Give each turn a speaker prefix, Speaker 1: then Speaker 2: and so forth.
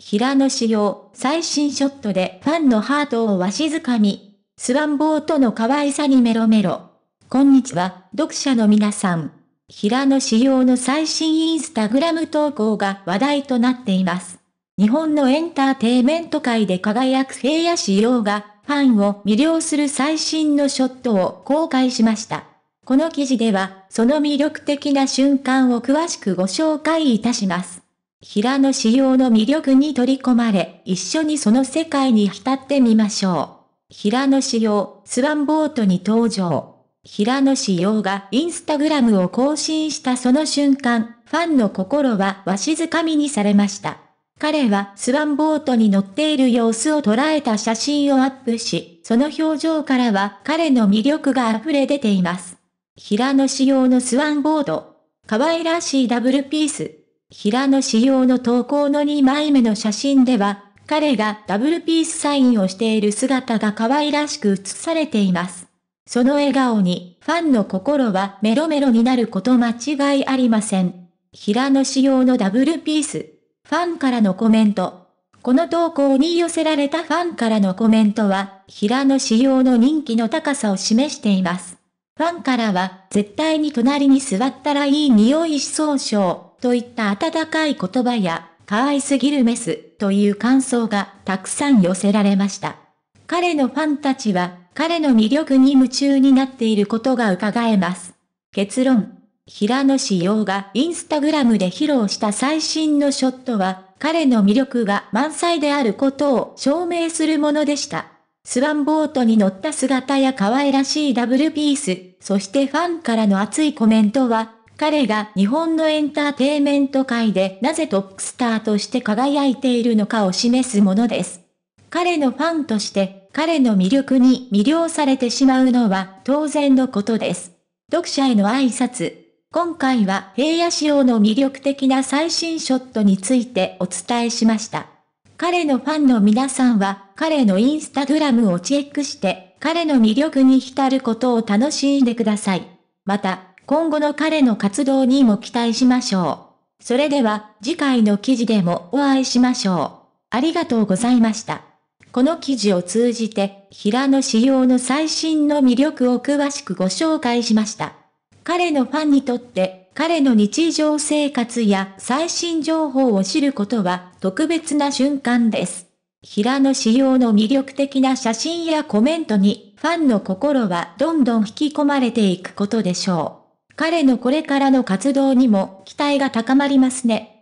Speaker 1: 平野紫耀、最新ショットでファンのハートをわしづかみ。スワンボートの可愛さにメロメロ。こんにちは、読者の皆さん。平野紫耀の最新インスタグラム投稿が話題となっています。日本のエンターテイメント界で輝く平野紫耀が、ファンを魅了する最新のショットを公開しました。この記事では、その魅力的な瞬間を詳しくご紹介いたします。平野紫耀の魅力に取り込まれ、一緒にその世界に浸ってみましょう。平野紫耀、スワンボートに登場。平野紫耀がインスタグラムを更新したその瞬間、ファンの心はわしづかみにされました。彼はスワンボートに乗っている様子を捉えた写真をアップし、その表情からは彼の魅力が溢れ出ています。平野紫耀のスワンボード。可愛らしいダブルピース。平野仕様の投稿の2枚目の写真では、彼がダブルピースサインをしている姿が可愛らしく写されています。その笑顔に、ファンの心はメロメロになること間違いありません。平野仕様のダブルピース。ファンからのコメント。この投稿に寄せられたファンからのコメントは、平野仕様の人気の高さを示しています。ファンからは、絶対に隣に座ったらいい匂いしそうしょう。といった温かい言葉や、可愛すぎるメスという感想がたくさん寄せられました。彼のファンたちは、彼の魅力に夢中になっていることが伺えます。結論。平野志陽がインスタグラムで披露した最新のショットは、彼の魅力が満載であることを証明するものでした。スワンボートに乗った姿や可愛らしいダブルピース、そしてファンからの熱いコメントは、彼が日本のエンターテイメント界でなぜトップスターとして輝いているのかを示すものです。彼のファンとして彼の魅力に魅了されてしまうのは当然のことです。読者への挨拶。今回は平野仕様の魅力的な最新ショットについてお伝えしました。彼のファンの皆さんは彼のインスタグラムをチェックして彼の魅力に浸ることを楽しんでください。また、今後の彼の活動にも期待しましょう。それでは、次回の記事でもお会いしましょう。ありがとうございました。この記事を通じて、平野仕様の最新の魅力を詳しくご紹介しました。彼のファンにとって、彼の日常生活や最新情報を知ることは特別な瞬間です。平野仕様の魅力的な写真やコメントに、ファンの心はどんどん引き込まれていくことでしょう。彼のこれからの活動にも期待が高まりますね。